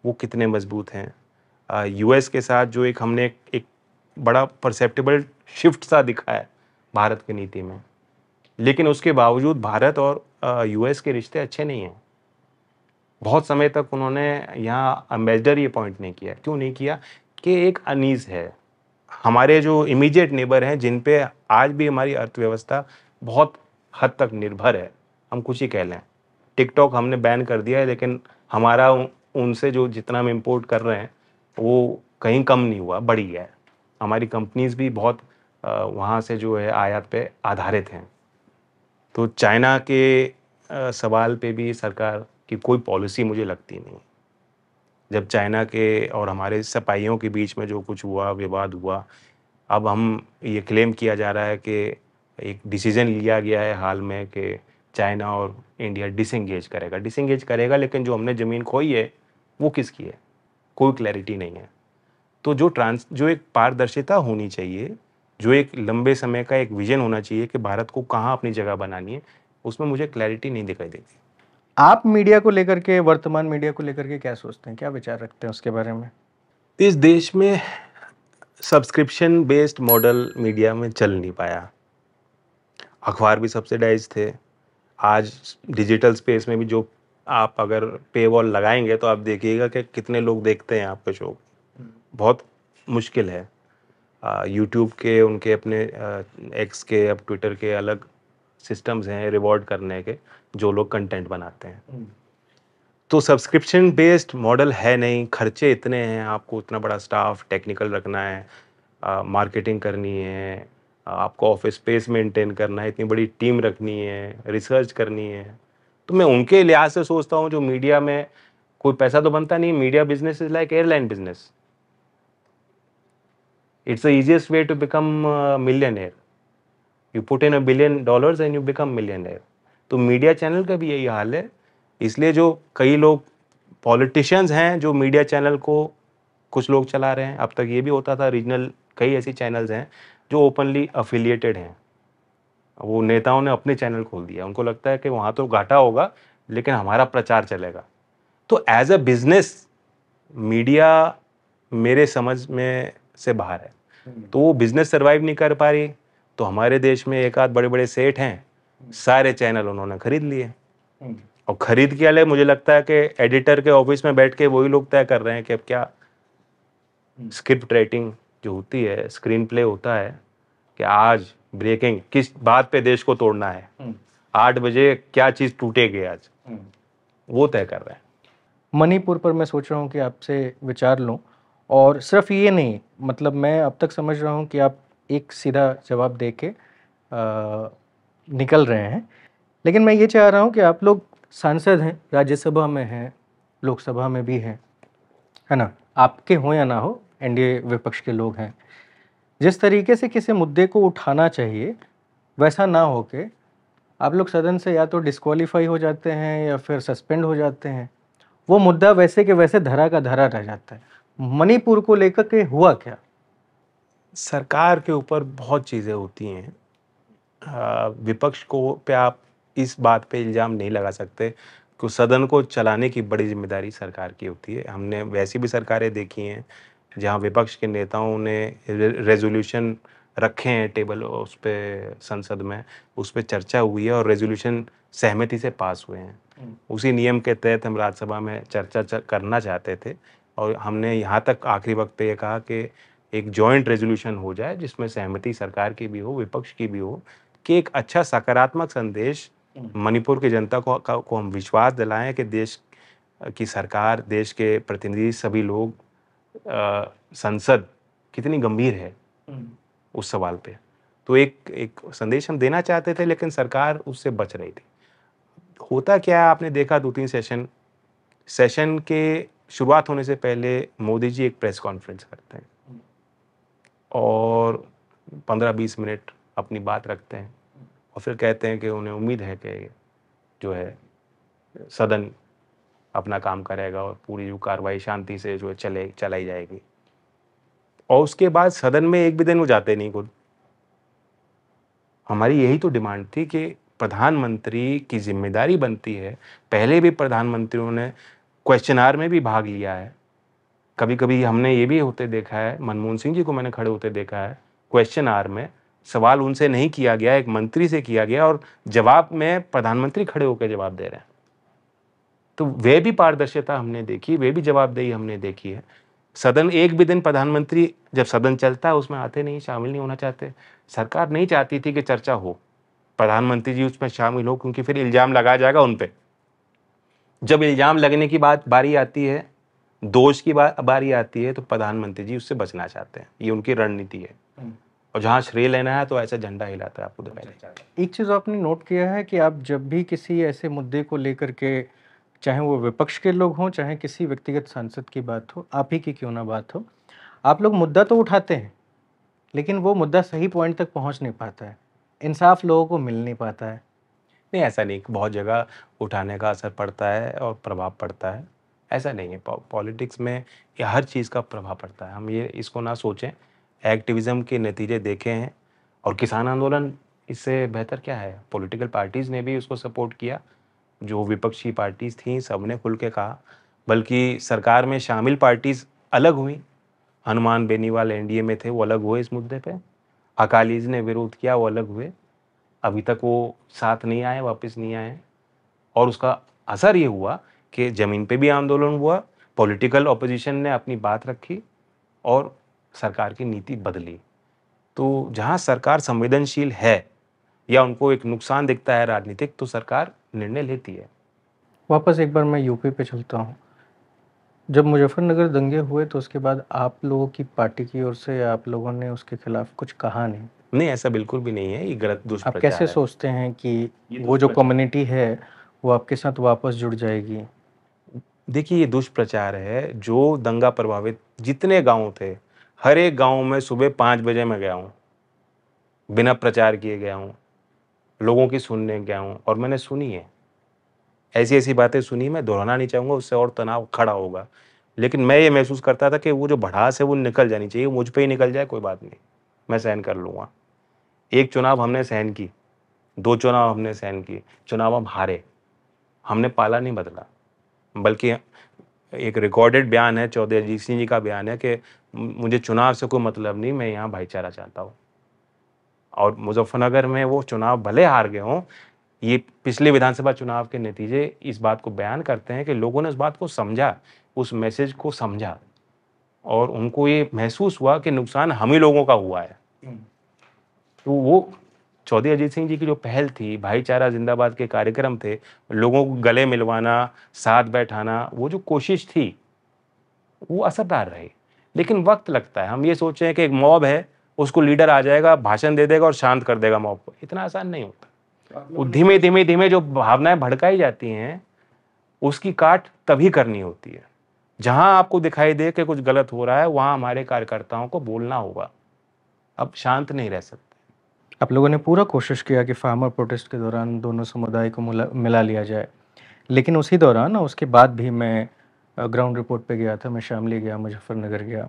वो कितने मजबूत हैं यूएस के साथ जो एक हमने एक बड़ा परसेप्टेबल शिफ्ट सा दिखा है भारत की नीति में लेकिन उसके बावजूद भारत और यूएस के रिश्ते अच्छे नहीं हैं बहुत समय तक उन्होंने यहाँ अम्बेसडर ये अपॉइंट नहीं किया क्यों नहीं किया कि एक अनीज़ है हमारे जो इमीडिएट नेबर हैं जिन पे आज भी हमारी अर्थव्यवस्था बहुत हद तक निर्भर है हम कुछ ही कह लें टिकटॉक हमने बैन कर दिया है लेकिन हमारा उनसे जो जितना हम इम्पोर्ट कर रहे हैं वो कहीं कम नहीं हुआ बढ़ी है हमारी कंपनीज भी बहुत वहाँ से जो है आयात पे आधारित हैं तो चाइना के सवाल पे भी सरकार की कोई पॉलिसी मुझे लगती नहीं जब चाइना के और हमारे सपाइयों के बीच में जो कुछ हुआ विवाद हुआ अब हम ये क्लेम किया जा रहा है कि एक डिसीजन लिया गया है हाल में कि चाइना और इंडिया डिसंगेज करेगा डिसंगेज करेगा लेकिन जो हमने ज़मीन खोई है वो किसकी है कोई क्लैरिटी नहीं है तो जो ट्रांस जो एक पारदर्शिता होनी चाहिए जो एक लंबे समय का एक विजन होना चाहिए कि भारत को कहाँ अपनी जगह बनानी है उसमें मुझे क्लैरिटी नहीं दिखाई देती आप मीडिया को लेकर के वर्तमान मीडिया को लेकर के क्या सोचते हैं क्या विचार रखते हैं उसके बारे में इस देश में सब्सक्रिप्शन बेस्ड मॉडल मीडिया में चल नहीं पाया अखबार भी सब्सिडाइज थे आज डिजिटल स्पेस में भी जो आप अगर पे वॉल लगाएंगे तो आप देखिएगा कि कितने लोग देखते हैं आपका शो बहुत मुश्किल है यूट्यूब के उनके अपने एक्स के अब ट्विटर के अलग सिस्टम्स हैं रिवॉर्ड करने के जो लोग कंटेंट बनाते हैं हम्म। तो सब्सक्रिप्शन बेस्ड मॉडल है नहीं खर्चे इतने हैं आपको उतना बड़ा स्टाफ टेक्निकल रखना है मार्केटिंग करनी है आपको ऑफिस स्पेस मेंटेन करना है इतनी बड़ी टीम रखनी है रिसर्च करनी है तो मैं उनके लिहाज से सोचता हूँ जो मीडिया में कोई पैसा तो बनता नहीं media business is like airline business It's the easiest way to become a millionaire. You put in a billion dollars and you become millionaire. तो मीडिया चैनल का भी यही हाल है इसलिए जो कई लोग पॉलिटिशियंस हैं जो मीडिया चैनल को कुछ लोग चला रहे हैं अब तक ये भी होता था रीजनल कई ऐसी चैनल्स हैं जो ओपनली अफिलिएटेड हैं वो नेताओं ने अपने चैनल खोल दिया उनको लगता है कि वहाँ तो घाटा होगा लेकिन हमारा प्रचार चलेगा तो एज अ बिजनेस मीडिया मेरे समझ में से बाहर है हम्म। तो वो बिजनेस सर्वाइव नहीं कर पा रही तो हमारे देश में एक आध बड़े बड़े सेठ हैं हम्म। सारे चैनल उन्होंने खरीद लिए हम्म। और खरीद के अलग मुझे लगता है कि एडिटर के ऑफिस में बैठ के वही लोग तय कर रहे हैं कि अब क्या स्क्रिप्ट राइटिंग जो होती है स्क्रीन प्ले होता है कि आज ब्रेकिंग किस बात पे देश को तोड़ना है आठ बजे क्या चीज़ टूटेगी आज वो तय कर रहे हैं मणिपुर पर मैं सोच रहा हूँ कि आपसे विचार लूँ और सिर्फ ये नहीं मतलब मैं अब तक समझ रहा हूँ कि आप एक सीधा जवाब दे के आ, निकल रहे हैं लेकिन मैं ये चाह रहा हूँ कि आप लोग सांसद हैं राज्यसभा में हैं लोकसभा में भी हैं है ना आपके हों या ना हो एनडीए विपक्ष के लोग हैं जिस तरीके से किसी मुद्दे को उठाना चाहिए वैसा ना हो के आप लोग सदन से या तो डिस्कवालीफाई हो जाते हैं या फिर सस्पेंड हो जाते हैं वो मुद्दा वैसे के वैसे धरा का धरा रह जाता है मणिपुर को लेकर के हुआ क्या सरकार के ऊपर बहुत चीज़ें होती हैं विपक्ष को पे आप इस बात पे इल्ज़ाम नहीं लगा सकते कि सदन को चलाने की बड़ी जिम्मेदारी सरकार की होती है हमने वैसी भी सरकारें देखी हैं जहाँ विपक्ष के नेताओं ने रेजोल्यूशन रखे हैं टेबल उस पर संसद में उस पर चर्चा हुई है और रेजोल्यूशन सहमति से पास हुए हैं हम्म। उसी नियम के तहत हम राज्यसभा में चर्चा करना चाहते थे और हमने यहाँ तक आखिरी वक्त पे ये कहा कि एक जॉइंट रेजोल्यूशन हो जाए जिसमें सहमति सरकार की भी हो विपक्ष की भी हो कि एक अच्छा सकारात्मक संदेश हम्म। मणिपुर की जनता को को हम विश्वास दिलाएं कि देश की सरकार देश के प्रतिनिधि सभी लोग आ, संसद कितनी गंभीर है हम्म। उस सवाल पे तो एक एक संदेश हम देना चाहते थे लेकिन सरकार उससे बच रही थी होता क्या है आपने देखा दो तीन सेशन सेशन के शुरुआत होने से पहले मोदी जी एक प्रेस कॉन्फ्रेंस करते हैं और पंद्रह बीस मिनट अपनी बात रखते हैं और फिर कहते हैं कि उन्हें उम्मीद है कि जो है सदन अपना काम करेगा और पूरी जो कार्रवाई शांति से जो है चले चलाई जाएगी और उसके बाद सदन में एक भी दिन वो जाते नहीं खुद हमारी यही तो डिमांड थी कि प्रधानमंत्री की जिम्मेदारी बनती है पहले भी प्रधानमंत्रियों ने क्वेश्चन आर में भी भाग लिया है कभी कभी हमने ये भी होते देखा है मनमोहन सिंह जी को मैंने खड़े होते देखा है क्वेश्चन आर में सवाल उनसे नहीं किया गया एक मंत्री से किया गया और जवाब में प्रधानमंत्री खड़े होकर जवाब दे रहे हैं तो वे भी पारदर्शिता हमने देखी वे भी जवाबदेही हमने देखी है सदन एक भी दिन प्रधानमंत्री जब सदन चलता है उसमें आते नहीं शामिल नहीं होना चाहते सरकार नहीं चाहती थी कि चर्चा हो प्रधानमंत्री जी उसमें शामिल हो क्योंकि फिर इल्ज़ाम लगाया जाएगा उन पर जब इल्ज़ाम लगने की बात बारी आती है दोष की बात बारी आती है तो प्रधानमंत्री जी उससे बचना चाहते हैं ये उनकी रणनीति है हम्म। और जहाँ श्रेय लेना है तो ऐसा झंडा हिलाता है आपको पहले अच्छा, अच्छा, अच्छा। एक चीज़ आपने नोट किया है कि आप जब भी किसी ऐसे मुद्दे को लेकर के चाहे वो विपक्ष के लोग हों चाहे किसी व्यक्तिगत सांसद की बात हो आप ही की क्यों ना बात हो आप लोग मुद्दा तो उठाते हैं लेकिन वो मुद्दा सही पॉइंट तक पहुंच नहीं पाता है इंसाफ लोगों को मिल नहीं पाता है नहीं ऐसा नहीं बहुत जगह उठाने का असर पड़ता है और प्रभाव पड़ता है ऐसा नहीं है पॉलिटिक्स में या हर चीज़ का प्रभाव पड़ता है हम ये इसको ना सोचें एक्टिविज़म के नतीजे देखे हैं और किसान आंदोलन इससे बेहतर क्या है पॉलिटिकल पार्टीज़ ने भी उसको सपोर्ट किया जो विपक्षी पार्टीज़ थी सब ने खुल के कहा बल्कि सरकार में शामिल पार्टीज़ अलग हुई हनुमान बेनीवाल एनडीए में थे वो अलग हुए इस मुद्दे पे अकालीज ने विरोध किया वो अलग हुए अभी तक वो साथ नहीं आए वापस नहीं आए और उसका असर ये हुआ कि ज़मीन पे भी आंदोलन हुआ पॉलिटिकल ऑपोजिशन ने अपनी बात रखी और सरकार की नीति बदली तो जहाँ सरकार संवेदनशील है या उनको एक नुकसान दिखता है राजनीतिक तो सरकार निर्णय लेती है वापस एक बार मैं यूपी पे चलता हूँ जब मुजफ्फरनगर दंगे हुए तो उसके बाद आप लोगों की पार्टी की ओर से आप लोगों ने उसके खिलाफ कुछ कहा नहीं नहीं ऐसा बिल्कुल भी नहीं है ये गलत दुष्प्रचार आप कैसे सोचते हैं कि वो जो कम्युनिटी है वो आपके साथ वापस जुड़ जाएगी देखिए ये दुष्प्रचार है जो दंगा प्रभावित जितने गांव थे हर एक गांव में सुबह पाँच बजे मैं गया हूँ बिना प्रचार किए गया हूँ लोगों की सुनने गया हूँ और मैंने सुनी है ऐसी ऐसी बातें सुनी मैं दोहराना नहीं चाहूँगा उससे और तनाव खड़ा होगा लेकिन मैं ये महसूस करता था कि वो जो भड़ास है वो निकल जानी चाहिए मुझ पर ही निकल जाए कोई बात नहीं मैं सहन कर लूँगा एक चुनाव हमने सहन की दो चुनाव हमने सहन किए चुनाव हम हारे हमने पाला नहीं बदला बल्कि एक रिकॉर्डेड बयान है चौधरी अजीत सिंह जी का बयान है कि मुझे चुनाव से कोई मतलब नहीं मैं यहाँ भाईचारा चाहता हूँ और मुजफ्फरनगर में वो चुनाव भले हार गए हों ये पिछले विधानसभा चुनाव के नतीजे इस बात को बयान करते हैं कि लोगों ने उस बात को समझा उस मैसेज को समझा और उनको ये महसूस हुआ कि नुकसान हम ही लोगों का हुआ है हम्म। तो वो चौधरी अजीत सिंह जी की जो पहल थी भाईचारा जिंदाबाद के कार्यक्रम थे लोगों को गले मिलवाना साथ बैठाना वो जो कोशिश थी वो असरदार रही लेकिन वक्त लगता है हम ये सोचें हैं कि एक मॉब है उसको लीडर आ जाएगा भाषण दे देगा और शांत कर देगा मॉब को इतना आसान नहीं होता वो धीमे धीमे धीमे जो भावनाएं भड़काई जाती हैं उसकी काट तभी करनी होती है जहां आपको दिखाई दे कि कुछ गलत हो रहा है वहां हमारे कार्यकर्ताओं को बोलना होगा अब शांत नहीं रह सकते आप लोगों ने पूरा कोशिश किया कि फार्मर प्रोटेस्ट के दौरान दोनों समुदाय को मिला लिया जाए लेकिन उसी दौरान उसके बाद भी मैं ग्राउंड रिपोर्ट पे गया था मैं शामली गया मुजफ्फरनगर गया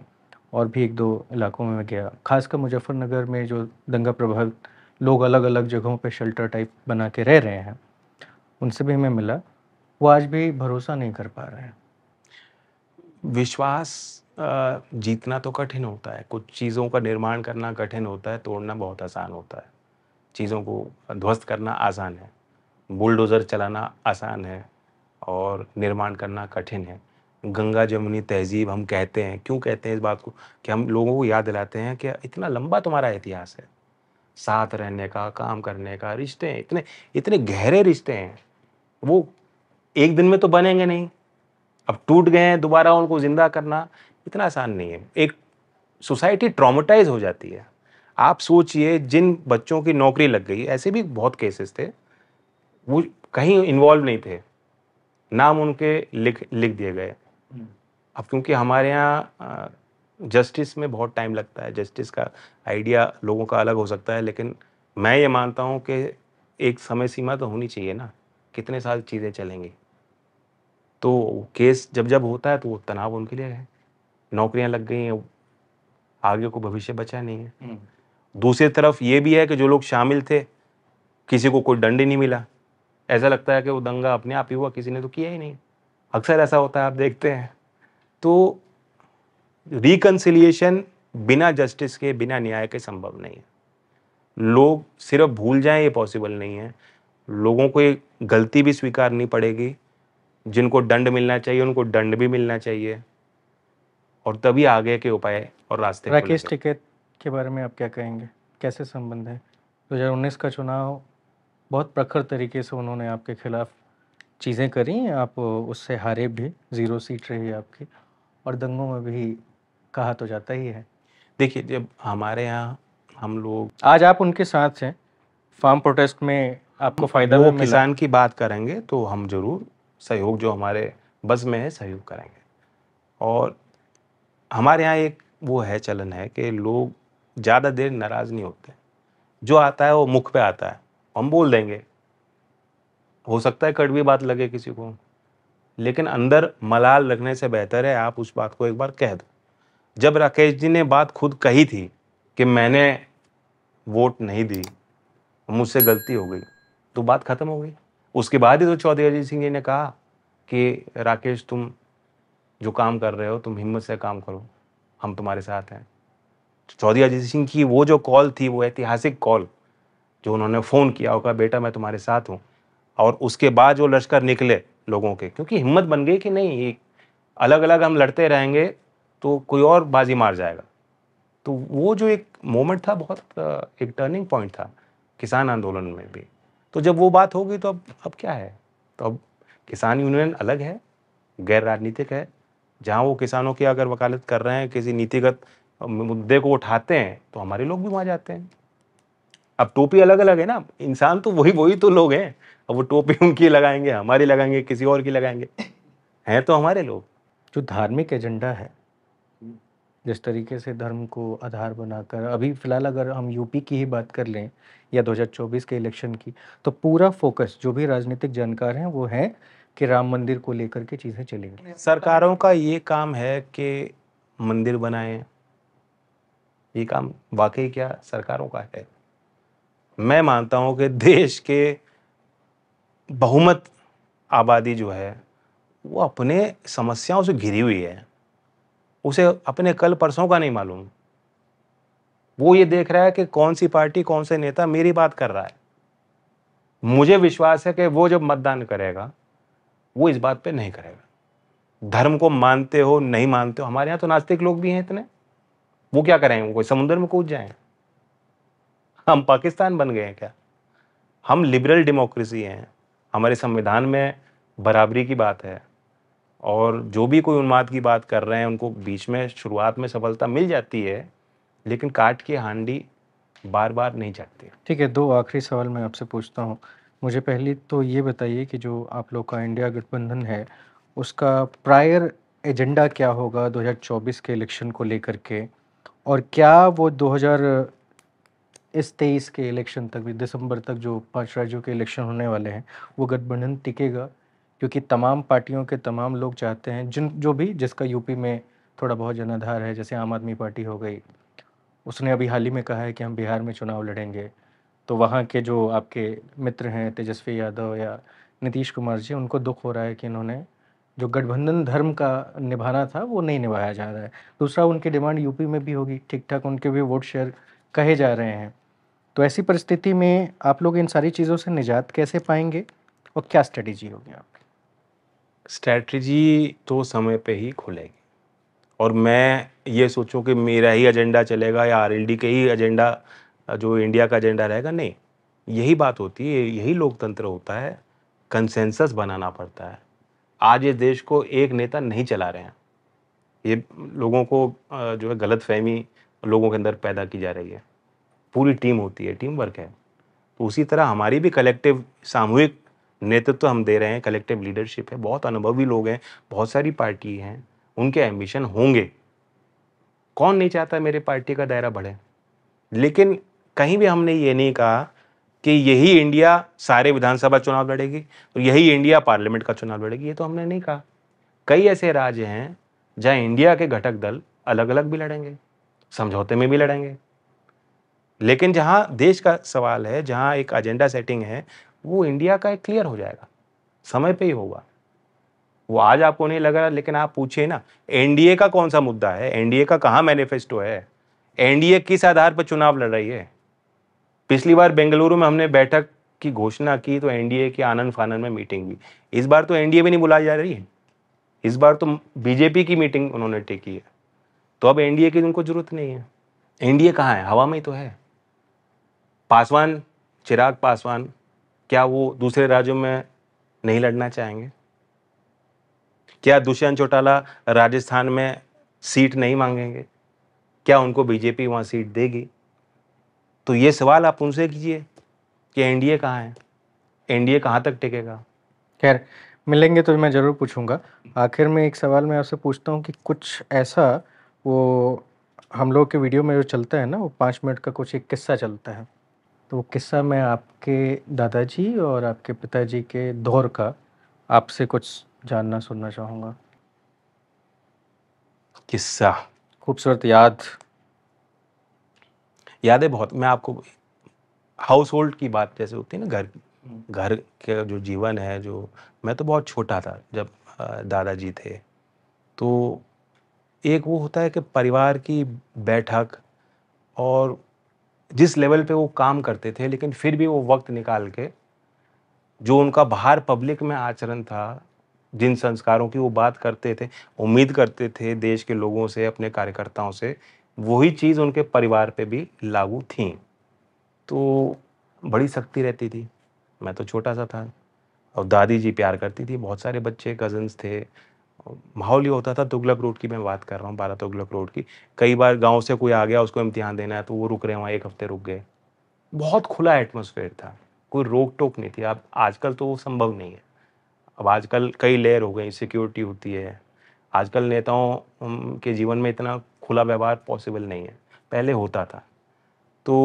और भी एक दो इलाकों में गया खासकर मुजफ्फरनगर में जो दंगा प्रभावित लोग अलग अलग जगहों पर शेल्टर टाइप बना के रह रहे हैं उनसे भी मैं मिला वो आज भी भरोसा नहीं कर पा रहे हैं विश्वास जीतना तो कठिन होता है कुछ चीज़ों का निर्माण करना कठिन होता है तोड़ना बहुत आसान होता है चीज़ों को ध्वस्त करना आसान है बुलडोज़र चलाना आसान है और निर्माण करना कठिन है गंगा जमुनी तहजीब हम कहते हैं क्यों कहते हैं इस बात को कि हम लोगों को याद दिलाते हैं कि इतना लंबा तुम्हारा इतिहास है साथ रहने का काम करने का रिश्ते हैं इतने इतने गहरे रिश्ते हैं वो एक दिन में तो बनेंगे नहीं अब टूट गए हैं दोबारा उनको ज़िंदा करना इतना आसान नहीं है एक सोसाइटी ट्रॉमोटाइज हो जाती है आप सोचिए जिन बच्चों की नौकरी लग गई ऐसे भी बहुत केसेस थे वो कहीं इन्वॉल्व नहीं थे नाम उनके लिख लिख दिए गए हम्म। अब क्योंकि हमारे यहाँ जस्टिस में बहुत टाइम लगता है जस्टिस का आइडिया लोगों का अलग हो सकता है लेकिन मैं ये मानता हूँ कि एक समय सीमा तो होनी चाहिए ना कितने साल चीज़ें चलेंगी तो केस जब जब होता है तो वो तनाव उनके लिए है नौकरियां लग गई हैं आगे को भविष्य बचा नहीं है हम्म। दूसरी तरफ ये भी है कि जो लोग शामिल थे किसी को कोई दंड ही नहीं मिला ऐसा लगता है कि वो दंगा अपने आप ही हुआ किसी ने तो किया ही नहीं अक्सर ऐसा होता है आप देखते हैं तो रिकन्सिलियेशन बिना जस्टिस के बिना न्याय के संभव नहीं है लोग सिर्फ भूल जाएं ये पॉसिबल नहीं है लोगों को गलती भी स्वीकारनी पड़ेगी जिनको दंड मिलना चाहिए उनको दंड भी मिलना चाहिए और तभी आगे के उपाय और रास्ते राकेश टिकैत के बारे में आप क्या कहेंगे कैसे संबंध है 2019 का चुनाव बहुत प्रखर तरीके से उन्होंने आपके खिलाफ चीज़ें करी आप उससे हारे भी ज़ीरो सीट रही आपकी और दंगों में भी कहा तो जाता ही है देखिए जब हमारे यहाँ हम लोग आज आप उनके साथ हैं फार्म प्रोटेस्ट में आपको फायदा वो किसान की बात करेंगे तो हम जरूर सहयोग जो हमारे बस में है सहयोग करेंगे और हमारे यहाँ एक वो है चलन है कि लोग ज़्यादा देर नाराज़ नहीं होते जो आता है वो मुख पे आता है हम बोल देंगे हो सकता है कड़वी बात लगे किसी को लेकिन अंदर मलाल रखने से बेहतर है आप उस बात को एक बार कह दो जब राकेश जी ने बात खुद कही थी कि मैंने वोट नहीं दी मुझसे गलती हो गई तो बात ख़त्म हो गई उसके बाद ही तो चौधरी अजीत सिंह जी ने कहा कि राकेश तुम जो काम कर रहे हो तुम हिम्मत से काम करो हम तुम्हारे साथ हैं चौधरी अजीत सिंह की वो जो कॉल थी वो ऐतिहासिक कॉल जो उन्होंने फ़ोन किया होगा बेटा मैं तुम्हारे साथ हूँ और उसके बाद जो लश्कर निकले लोगों के क्योंकि हिम्मत बन गई कि नहीं ये अलग अलग हम लड़ते रहेंगे तो कोई और बाजी मार जाएगा तो वो जो एक मोमेंट था बहुत एक टर्निंग पॉइंट था किसान आंदोलन में भी तो जब वो बात होगी तो अब अब क्या है तो अब किसान यूनियन अलग है गैर राजनीतिक है जहाँ वो किसानों की अगर वकालत कर रहे हैं किसी नीतिगत मुद्दे को उठाते हैं तो हमारे लोग भी वहाँ जाते हैं अब टोपी अलग अलग है ना इंसान तो वही वही तो लोग हैं अब वो टोपी उनकी लगाएंगे हमारी लगाएंगे किसी और की लगाएंगे हैं तो हमारे लोग जो धार्मिक एजेंडा है जिस तरीके से धर्म को आधार बनाकर अभी फ़िलहाल अगर हम यूपी की ही बात कर लें या 2024 के इलेक्शन की तो पूरा फोकस जो भी राजनीतिक जानकार हैं वो हैं कि राम मंदिर को लेकर के चीज़ें चलेंगी सरकारों का ये काम है कि मंदिर बनाएं ये काम वाकई क्या सरकारों का है मैं मानता हूँ कि देश के बहुमत आबादी जो है वो अपने समस्याओं से घिरी हुई है उसे अपने कल परसों का नहीं मालूम वो ये देख रहा है कि कौन सी पार्टी कौन से नेता मेरी बात कर रहा है मुझे विश्वास है कि वो जब मतदान करेगा वो इस बात पे नहीं करेगा धर्म को मानते हो नहीं मानते हो हमारे यहाँ तो नास्तिक लोग भी हैं इतने वो क्या करेंगे कोई समुद्र में कूद जाए हम पाकिस्तान बन गए हैं क्या हम लिबरल डेमोक्रेसी हैं हमारे संविधान में बराबरी की बात है और जो भी कोई उन्माद की बात कर रहे हैं उनको बीच में शुरुआत में सफलता मिल जाती है लेकिन काट की हांडी बार बार नहीं जाती ठीक है दो आखिरी सवाल मैं आपसे पूछता हूँ मुझे पहले तो ये बताइए कि जो आप लोग का इंडिया गठबंधन है उसका प्रायर एजेंडा क्या होगा 2024 के इलेक्शन को लेकर के और क्या वो 2000 इस तेईस के इलेक्शन तक भी दिसंबर तक जो पांच राज्यों के इलेक्शन होने वाले हैं वो गठबंधन टिकेगा क्योंकि तमाम पार्टियों के तमाम लोग चाहते हैं जिन जो भी जिसका यूपी में थोड़ा बहुत जनाधार है जैसे आम आदमी पार्टी हो गई उसने अभी हाल ही में कहा है कि हम बिहार में चुनाव लड़ेंगे तो वहाँ के जो आपके मित्र हैं तेजस्वी यादव या नीतीश कुमार जी उनको दुख हो रहा है कि इन्होंने जो गठबंधन धर्म का निभाना था वो नहीं निभाया जा रहा है दूसरा उनकी डिमांड यूपी में भी होगी ठीक ठाक उनके भी वोट शेयर कहे जा रहे हैं तो ऐसी परिस्थिति में आप लोग इन सारी चीज़ों से निजात कैसे पाएंगे और क्या स्ट्रेटजी होगी आपकी स्ट्रेटजी तो समय पे ही खुलेगी और मैं ये सोचूं कि मेरा ही एजेंडा चलेगा या आरएलडी के ही एजेंडा जो इंडिया का एजेंडा रहेगा नहीं यही बात होती है यही लोकतंत्र होता है कंसेंसस बनाना पड़ता है आज ये देश को एक नेता नहीं चला रहे हैं ये लोगों को जो है गलत फहमी लोगों के अंदर पैदा की जा रही है पूरी टीम होती है टीम वर्क है तो उसी तरह हमारी भी कलेक्टिव सामूहिक नेतृत्व तो हम दे रहे हैं कलेक्टिव लीडरशिप है बहुत अनुभवी लोग हैं बहुत सारी पार्टी हैं उनके एम्बिशन होंगे कौन नहीं चाहता मेरे पार्टी का दायरा बढ़े लेकिन कहीं भी हमने ये नहीं कहा कि यही इंडिया सारे विधानसभा चुनाव लड़ेगी और यही इंडिया पार्लियामेंट का चुनाव लड़ेगी ये तो हमने नहीं कहा कई ऐसे राज्य हैं जहाँ इंडिया के घटक दल अलग अलग भी लड़ेंगे समझौते में भी लड़ेंगे लेकिन जहाँ देश का सवाल है जहाँ एक एजेंडा सेटिंग है वो इंडिया का एक क्लियर हो जाएगा समय पे ही होगा वो आज आपको नहीं लग रहा लेकिन आप पूछिए ना एनडीए का कौन सा मुद्दा है एनडीए का कहाँ मैनिफेस्टो है एनडीए किस आधार पर चुनाव लड़ रही है पिछली बार बेंगलुरु में हमने बैठक की घोषणा की तो एनडीए के आनंद फानंद में मीटिंग हुई इस बार तो एनडीए भी नहीं बुलाई जा रही है इस बार तो बीजेपी की मीटिंग उन्होंने टेकी है तो अब एनडीए की उनको जरूरत नहीं है एनडीए कहाँ है हवा में ही तो है पासवान चिराग पासवान क्या वो दूसरे राज्यों में नहीं लड़ना चाहेंगे क्या दुष्यंत चौटाला राजस्थान में सीट नहीं मांगेंगे क्या उनको बीजेपी वहाँ सीट देगी तो ये सवाल आप उनसे कीजिए कि एनडीए कहाँ है एनडीए कहाँ तक टिकेगा खैर मिलेंगे तो मैं ज़रूर पूछूंगा आखिर में एक सवाल मैं आपसे पूछता हूँ कि कुछ ऐसा वो हम लोग के वीडियो में जो चलता है ना वो पाँच मिनट का कुछ एक किस्सा चलता है तो वो किस्सा मैं आपके दादाजी और आपके पिताजी के दौर का आपसे कुछ जानना सुनना चाहूँगा किस्सा खूबसूरत याद यादें बहुत मैं आपको हाउस होल्ड की बात जैसे होती है ना घर हम्म। घर का जो जीवन है जो मैं तो बहुत छोटा था जब दादाजी थे तो एक वो होता है कि परिवार की बैठक और जिस लेवल पे वो काम करते थे लेकिन फिर भी वो वक्त निकाल के जो उनका बाहर पब्लिक में आचरण था जिन संस्कारों की वो बात करते थे उम्मीद करते थे देश के लोगों से अपने कार्यकर्ताओं से वही चीज़ उनके परिवार पे भी लागू थी तो बड़ी सख्ती रहती थी मैं तो छोटा सा था और दादी जी प्यार करती थी बहुत सारे बच्चे कज़न्स थे माहौल ये होता था तुगलक रोड की मैं बात कर रहा हूँ बारह तुगलक रोड की कई बार गांव से कोई आ गया उसको इम्तिहान देना है तो वो रुक रहे वहाँ एक हफ्ते रुक गए बहुत खुला एटमोसफेयर था कोई रोक टोक नहीं थी अब आजकल तो वो संभव नहीं है अब आजकल कई लेयर हो गई सिक्योरिटी होती है आजकल नेताओं के जीवन में इतना खुला व्यवहार पॉसिबल नहीं है पहले होता था तो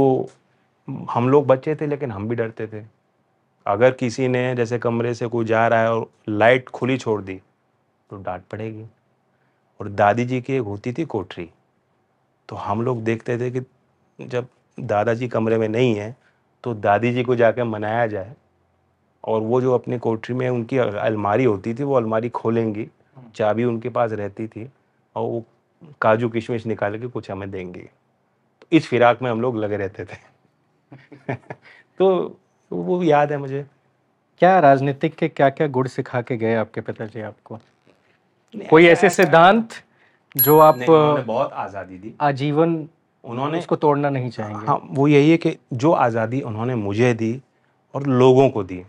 हम लोग बच्चे थे लेकिन हम भी डरते थे अगर किसी ने जैसे कमरे से कोई जा रहा है और लाइट खुली छोड़ दी तो डांट पड़ेगी और दादी जी की एक होती थी कोठरी तो हम लोग देखते थे कि जब दादाजी कमरे में नहीं है तो दादी जी को जाकर मनाया जाए और वो जो अपनी कोठरी में उनकी अलमारी होती थी वो अलमारी खोलेंगी हम्म। चाबी उनके पास रहती थी और वो काजू किशमिश निकाल के कुछ हमें देंगे तो इस फिराक में हम लोग लगे रहते थे तो वो याद है मुझे क्या राजनीतिक के क्या क्या गुड़ सिखा के गए आपके पिताजी आपको कोई ऐसे सिद्धांत जो आप बहुत आज़ादी दी आजीवन उन्होंने इसको तोड़ना नहीं चाहेंगे हाँ वो यही है कि जो आज़ादी उन्होंने मुझे दी और लोगों को दी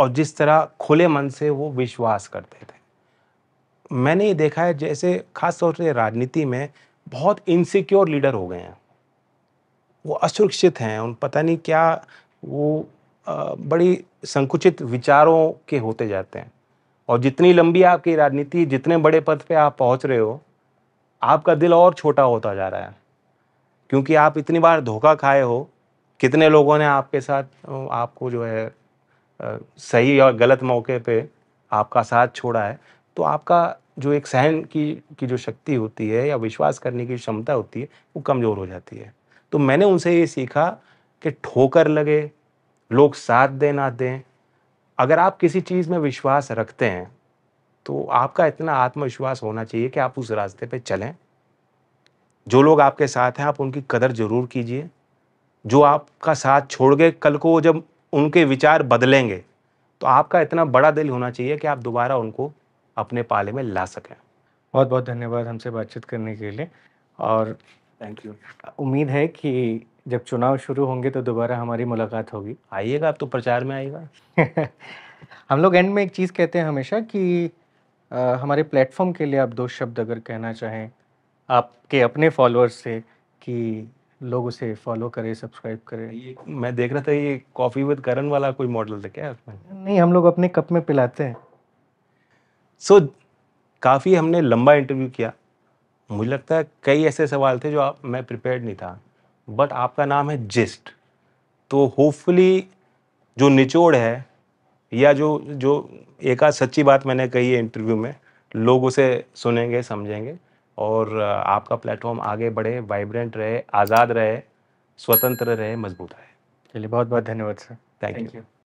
और जिस तरह खुले मन से वो विश्वास करते थे मैंने ये देखा है जैसे खास तौर से राजनीति में बहुत इनसिक्योर लीडर हो गए हैं वो असुरक्षित हैं उन पता नहीं क्या वो बड़ी संकुचित विचारों के होते जाते हैं और जितनी लंबी आपकी राजनीति जितने बड़े पद पे आप पहुंच रहे हो आपका दिल और छोटा होता जा रहा है क्योंकि आप इतनी बार धोखा खाए हो कितने लोगों ने आपके साथ आपको जो है सही और गलत मौके पे आपका साथ छोड़ा है तो आपका जो एक सहन की की जो शक्ति होती है या विश्वास करने की क्षमता होती है वो कमज़ोर हो जाती है तो मैंने उनसे ये सीखा कि ठोकर लगे लोग साथ दें ना दें अगर आप किसी चीज़ में विश्वास रखते हैं तो आपका इतना आत्मविश्वास होना चाहिए कि आप उस रास्ते पे चलें जो लोग आपके साथ हैं आप उनकी कदर ज़रूर कीजिए जो आपका साथ छोड़ गए कल को जब उनके विचार बदलेंगे तो आपका इतना बड़ा दिल होना चाहिए कि आप दोबारा उनको अपने पाले में ला सकें बहुत बहुत धन्यवाद हमसे बातचीत करने के लिए और थैंक यू उम्मीद है कि जब चुनाव शुरू होंगे तो दोबारा हमारी मुलाकात होगी आइएगा आप तो प्रचार में आइएगा हम लोग एंड में एक चीज़ कहते हैं हमेशा कि आ, हमारे प्लेटफॉर्म के लिए आप दो शब्द अगर कहना चाहें आपके अपने फॉलोअर्स से कि लोग उसे फॉलो करें सब्सक्राइब करें ये मैं देख रहा था ये कॉफ़ी विद करण वाला कोई मॉडल था क्या नहीं हम लोग अपने कप में पिलाते हैं सो so, काफ़ी हमने लंबा इंटरव्यू किया मुझे लगता है कई ऐसे सवाल थे जो आप मैं प्रिपेयर्ड नहीं था बट आपका नाम है जिस्ट तो होपफुली जो निचोड़ है या जो जो एक आध सच्ची बात मैंने कही है इंटरव्यू में लोग उसे सुनेंगे समझेंगे और आपका प्लेटफॉर्म आगे बढ़े वाइब्रेंट रहे आज़ाद रहे स्वतंत्र रहे मजबूत रहे चलिए बहुत बहुत धन्यवाद सर थैंक यू